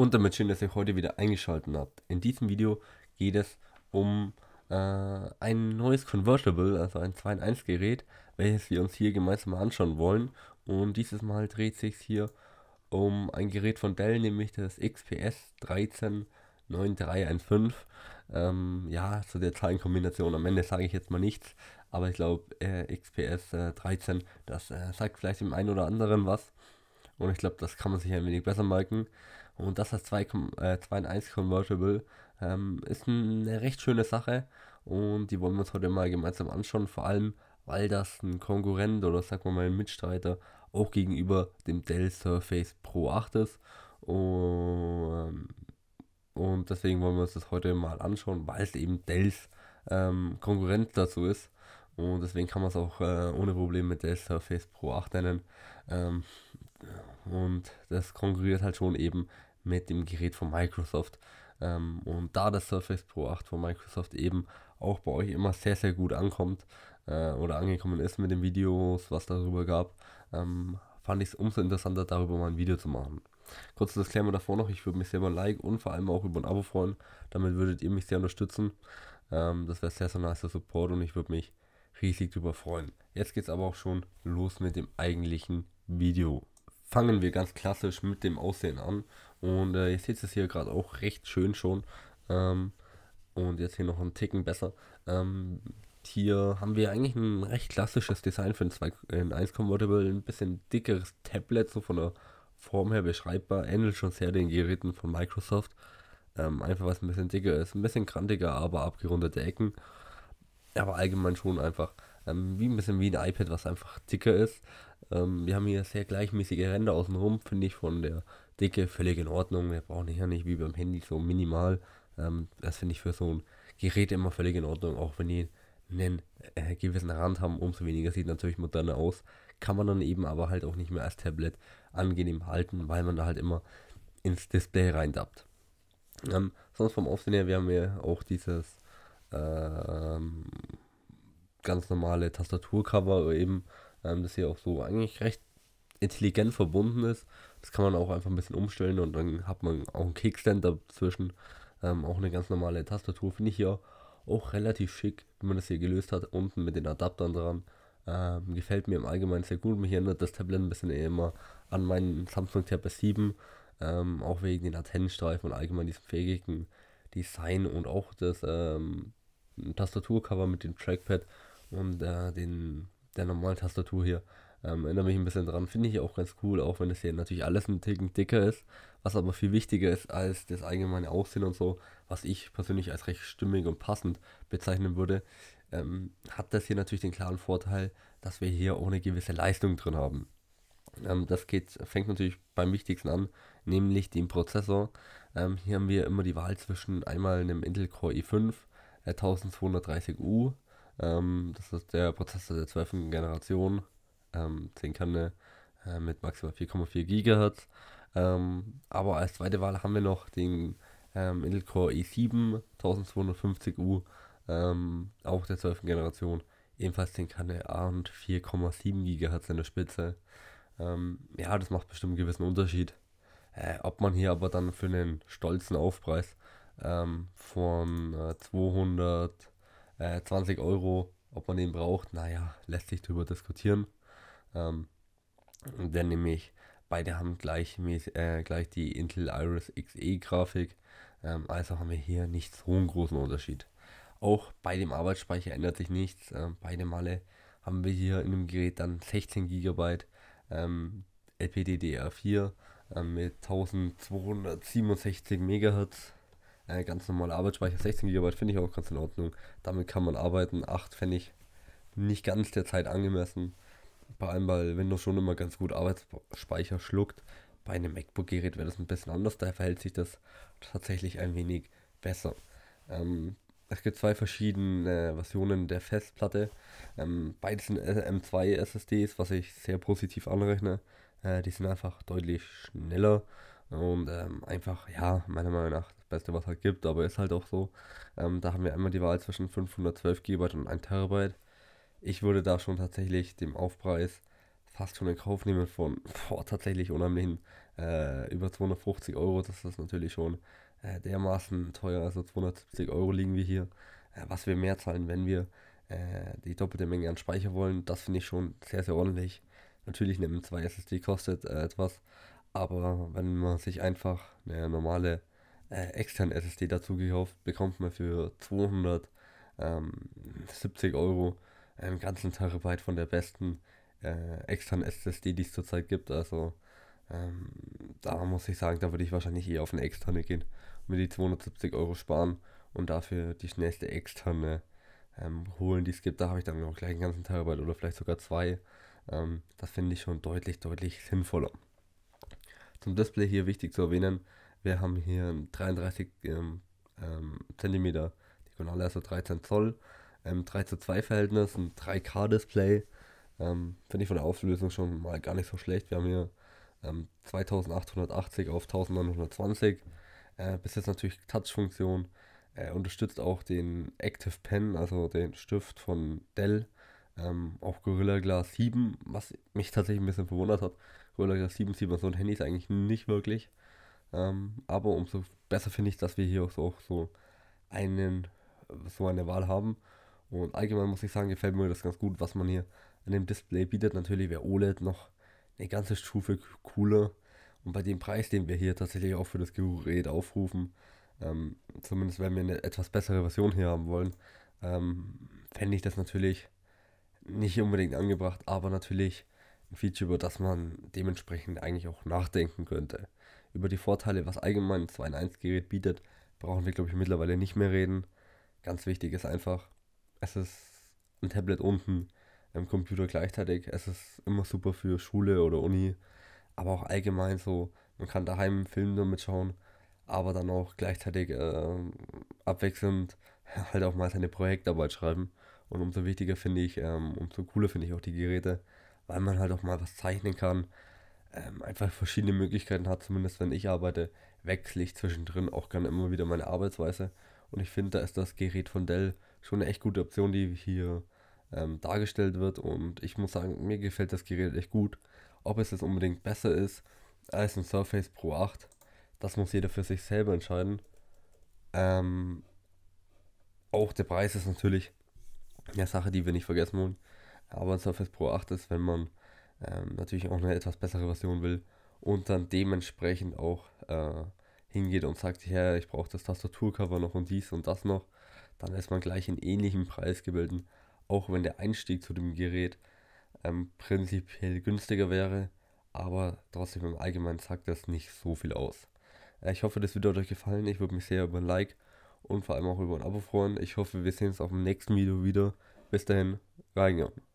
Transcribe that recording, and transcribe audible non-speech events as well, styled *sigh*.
Und damit schön, dass ihr heute wieder eingeschaltet habt. In diesem Video geht es um äh, ein neues Convertible, also ein 2 in 1 Gerät, welches wir uns hier gemeinsam anschauen wollen. Und dieses Mal dreht sich hier um ein Gerät von Dell, nämlich das XPS 139315. Ähm, ja, zu der Zahlenkombination am Ende sage ich jetzt mal nichts, aber ich glaube äh, XPS äh, 13, das äh, sagt vielleicht dem einen oder anderen was. Und ich glaube, das kann man sich ein wenig besser merken. Und das als 2, äh, 2 in 1 Convertible ähm, ist eine recht schöne Sache. Und die wollen wir uns heute mal gemeinsam anschauen. Vor allem, weil das ein Konkurrent oder sagen wir mal ein Mitstreiter auch gegenüber dem Dell Surface Pro 8 ist. Und, und deswegen wollen wir uns das heute mal anschauen, weil es eben Dells ähm, Konkurrent dazu ist. Und deswegen kann man es auch äh, ohne Probleme mit Dell Surface Pro 8 nennen. Ähm, und das konkurriert halt schon eben mit dem Gerät von Microsoft. Ähm, und da das Surface Pro 8 von Microsoft eben auch bei euch immer sehr, sehr gut ankommt äh, oder angekommen ist mit den Videos, was darüber gab, ähm, fand ich es umso interessanter, darüber mal ein Video zu machen. Kurzer Disclaimer davor noch, ich würde mich sehr über ein Like und vor allem auch über ein Abo freuen. Damit würdet ihr mich sehr unterstützen. Ähm, das wäre sehr, sehr nice Support und ich würde mich riesig drüber freuen. Jetzt geht es aber auch schon los mit dem eigentlichen Video fangen wir ganz klassisch mit dem Aussehen an. Und äh, ihr seht es hier gerade auch recht schön schon. Ähm, und jetzt hier noch einen Ticken besser. Ähm, hier haben wir eigentlich ein recht klassisches Design für ein 2 äh, in 1 Convertible. Ein bisschen dickeres Tablet, so von der Form her beschreibbar. Ähnelt schon sehr den Geräten von Microsoft. Ähm, einfach was ein bisschen dicker ist. Ein bisschen krantiger, aber abgerundete Ecken. Aber allgemein schon einfach ähm, wie ein bisschen wie ein iPad, was einfach dicker ist. Ähm, wir haben hier sehr gleichmäßige Ränder außenrum, finde ich von der Dicke völlig in Ordnung. Wir brauchen hier nicht wie beim Handy so minimal. Ähm, das finde ich für so ein Gerät immer völlig in Ordnung, auch wenn die einen äh, gewissen Rand haben, umso weniger sieht natürlich moderner aus. Kann man dann eben aber halt auch nicht mehr als Tablet angenehm halten, weil man da halt immer ins Display reindappt. Ähm, sonst vom Aufsehen her, wir haben hier auch dieses ähm, ganz normale Tastaturcover eben ähm, das hier auch so eigentlich recht intelligent verbunden ist. Das kann man auch einfach ein bisschen umstellen und dann hat man auch einen Kickstand dazwischen. Ähm, auch eine ganz normale Tastatur finde ich hier auch relativ schick, wie man das hier gelöst hat. Unten mit den Adaptern dran. Ähm, gefällt mir im Allgemeinen sehr gut. Mich erinnert das Tablet ein bisschen eher immer an meinen Samsung Tab S7. Ähm, auch wegen den Antennenstreifen und allgemein diesem fähigen Design und auch das ähm, Tastaturcover mit dem Trackpad und äh, den der normalen Tastatur hier. Ähm, erinnere mich ein bisschen dran. Finde ich auch ganz cool, auch wenn das hier natürlich alles ein Ticken dicker ist, was aber viel wichtiger ist als das allgemeine Aussehen und so, was ich persönlich als recht stimmig und passend bezeichnen würde, ähm, hat das hier natürlich den klaren Vorteil, dass wir hier auch eine gewisse Leistung drin haben. Ähm, das geht, fängt natürlich beim Wichtigsten an, nämlich dem Prozessor. Ähm, hier haben wir immer die Wahl zwischen einmal einem Intel Core i5 äh, 1230U ähm, das ist der Prozessor der 12. Generation. Ähm, 10 Kanne äh, mit maximal 4,4 GHz. Ähm, aber als zweite Wahl haben wir noch den ähm, Intel Core i7 1250U, ähm, auch der 12. Generation. Ebenfalls 10 Kanne A und 4,7 GHz in der Spitze. Ähm, ja, das macht bestimmt einen gewissen Unterschied. Äh, ob man hier aber dann für einen stolzen Aufpreis ähm, von äh, 200 äh, 20 Euro, ob man den braucht, naja, lässt sich darüber diskutieren. Ähm, und dann beide haben gleich, äh, gleich die Intel Iris XE Grafik, ähm, also haben wir hier nicht so einen großen Unterschied. Auch bei dem Arbeitsspeicher ändert sich nichts. Ähm, beide Male haben wir hier in dem Gerät dann 16 GB ähm, LPDDR4 äh, mit 1267 MHz äh, ganz normaler Arbeitsspeicher, 16 GB finde ich auch ganz in Ordnung. Damit kann man arbeiten. 8 fände ich nicht ganz der Zeit angemessen. Vor allem, weil Windows schon immer ganz gut Arbeitsspeicher schluckt. Bei einem MacBook-Gerät wäre das ein bisschen anders. Daher verhält sich das tatsächlich ein wenig besser. Ähm, es gibt zwei verschiedene Versionen der Festplatte. Ähm, beides sind M2 SSDs, was ich sehr positiv anrechne. Äh, die sind einfach deutlich schneller und ähm, einfach, ja, meiner Meinung nach das Beste, was es halt gibt, aber ist halt auch so. Ähm, da haben wir einmal die Wahl zwischen 512 GB und 1 Terabyte. Ich würde da schon tatsächlich dem Aufpreis fast schon in Kauf nehmen von boah, tatsächlich unheimlich äh, über 250 Euro. Das ist natürlich schon äh, dermaßen teuer. Also 270 Euro liegen wir hier. Äh, was wir mehr zahlen, wenn wir äh, die doppelte Menge an Speicher wollen, das finde ich schon sehr, sehr ordentlich. Natürlich, neben zwei SSD kostet äh, etwas, aber wenn man sich einfach eine normale äh, externe SSD dazu gekauft, bekommt man für 270 ähm, Euro einen ganzen Terabyte von der besten äh, externen SSD, die es zurzeit gibt. Also ähm, da muss ich sagen, da würde ich wahrscheinlich eher auf eine externe gehen und mir die 270 Euro sparen und dafür die schnellste externe ähm, holen, die es gibt. Da habe ich dann auch gleich einen ganzen Terabyte oder vielleicht sogar zwei. Ähm, das finde ich schon deutlich, deutlich sinnvoller. Zum Display hier wichtig zu erwähnen, wir haben hier ein 33 ähm, cm ähm, Diagonale, also 13 Zoll, ähm, 3 zu 2 Verhältnis, ein 3K-Display. Ähm, Finde ich von der Auflösung schon mal gar nicht so schlecht. Wir haben hier ähm, 2880 auf 1920. Äh, bis jetzt natürlich Touch-Funktion. Äh, unterstützt auch den Active Pen, also den Stift von Dell. Ähm, auch Gorilla Glass 7, was mich tatsächlich ein bisschen verwundert hat, Roller 7 sieht man so ein Handys eigentlich nicht wirklich. Ähm, aber umso besser finde ich, dass wir hier auch so, auch so einen, so eine Wahl haben. Und allgemein muss ich sagen, gefällt mir das ganz gut, was man hier an dem Display bietet. Natürlich wäre OLED noch eine ganze Stufe cooler. Und bei dem Preis, den wir hier tatsächlich auch für das Gerät aufrufen, ähm, zumindest wenn wir eine etwas bessere Version hier haben wollen, ähm, fände ich das natürlich nicht unbedingt angebracht, aber natürlich ein Feature, über das man dementsprechend eigentlich auch nachdenken könnte. Über die Vorteile, was allgemein ein 2-in-1-Gerät bietet, brauchen wir, glaube ich, mittlerweile nicht mehr reden. Ganz wichtig ist einfach, es ist ein Tablet unten, ein Computer gleichzeitig. Es ist immer super für Schule oder Uni, aber auch allgemein so. Man kann daheim Filme damit schauen, aber dann auch gleichzeitig äh, abwechselnd *laughs* halt auch mal seine Projektarbeit schreiben. Und umso wichtiger finde ich, ähm, umso cooler finde ich auch die Geräte, weil man halt auch mal was zeichnen kann, ähm, einfach verschiedene Möglichkeiten hat, zumindest wenn ich arbeite, wechsle ich zwischendrin auch gerne immer wieder meine Arbeitsweise. Und ich finde, da ist das Gerät von Dell schon eine echt gute Option, die hier ähm, dargestellt wird. Und ich muss sagen, mir gefällt das Gerät echt gut. Ob es jetzt unbedingt besser ist als ein Surface Pro 8, das muss jeder für sich selber entscheiden. Ähm, auch der Preis ist natürlich eine Sache, die wir nicht vergessen wollen. Aber ein Surface Pro 8 ist, wenn man ähm, natürlich auch eine etwas bessere Version will und dann dementsprechend auch äh, hingeht und sagt, ja, ich brauche das Tastaturcover noch und dies und das noch, dann ist man gleich in ähnlichen Preisgebilden, auch wenn der Einstieg zu dem Gerät ähm, prinzipiell günstiger wäre, aber trotzdem im Allgemeinen sagt das nicht so viel aus. Äh, ich hoffe, das Video hat euch gefallen. Ich würde mich sehr über ein Like und vor allem auch über ein Abo freuen. Ich hoffe, wir sehen uns auf dem nächsten Video wieder. Bis dahin, reingehauen.